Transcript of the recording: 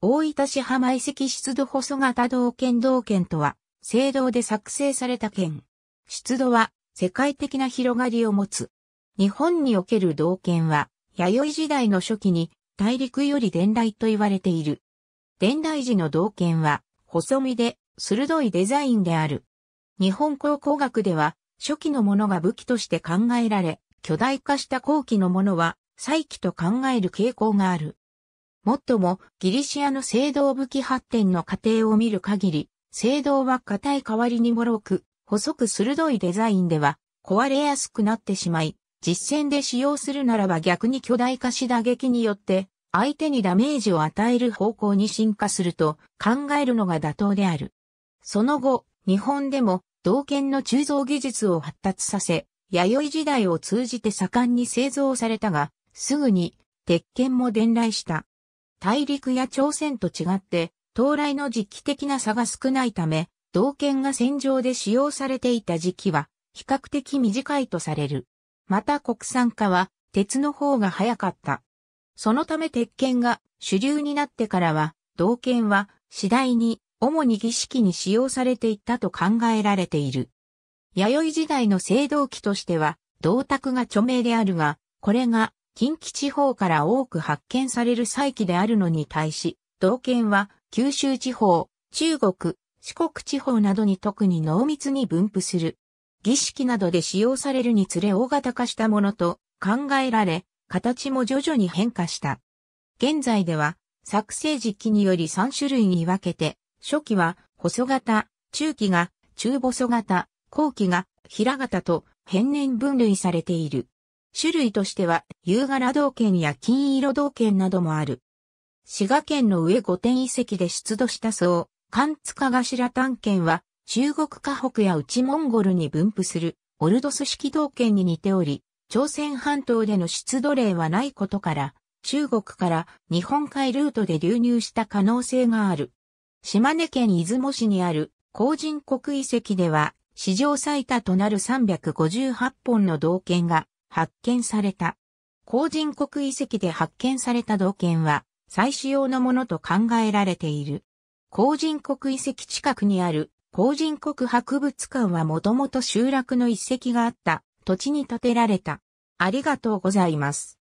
大分市浜遺跡出土細型道県道県とは、制度で作成された県。出土は世界的な広がりを持つ。日本における道県は、弥生時代の初期に大陸より伝来と言われている。伝来時の道県は、細身で鋭いデザインである。日本考古学では、初期のものが武器として考えられ、巨大化した後期のものは、再起と考える傾向がある。もっとも、ギリシアの青銅武器発展の過程を見る限り、青銅は硬い代わりに脆く、細く鋭いデザインでは、壊れやすくなってしまい、実戦で使用するならば逆に巨大化し打撃によって、相手にダメージを与える方向に進化すると考えるのが妥当である。その後、日本でも、銅剣の鋳造技術を発達させ、弥生時代を通じて盛んに製造されたが、すぐに、鉄剣も伝来した。大陸や朝鮮と違って、到来の時期的な差が少ないため、銅剣が戦場で使用されていた時期は、比較的短いとされる。また国産化は、鉄の方が早かった。そのため鉄剣が主流になってからは、銅剣は次第に主に儀式に使用されていったと考えられている。弥生時代の青銅器としては、銅鐸が著名であるが、これが近畿地方から多く発見される祭機であるのに対し、同県は九州地方、中国、四国地方などに特に濃密に分布する。儀式などで使用されるにつれ大型化したものと考えられ、形も徐々に変化した。現在では、作成時期により3種類に分けて、初期は細型、中期が中細型、後期が平型と変年分類されている。種類としては、夕柄銅剣や金色銅剣などもある。滋賀県の上御殿遺跡で出土した層、関塚頭探検は、中国河北や内モンゴルに分布する、オルドス式銅剣に似ており、朝鮮半島での出土例はないことから、中国から日本海ルートで流入した可能性がある。島根県出雲市にある工人国遺跡では、史上最多となる358本の銅剣が発見された。後人国遺跡で発見された銅剣は、最主用のものと考えられている。後人国遺跡近くにある、後人国博物館はもともと集落の遺跡があった土地に建てられた。ありがとうございます。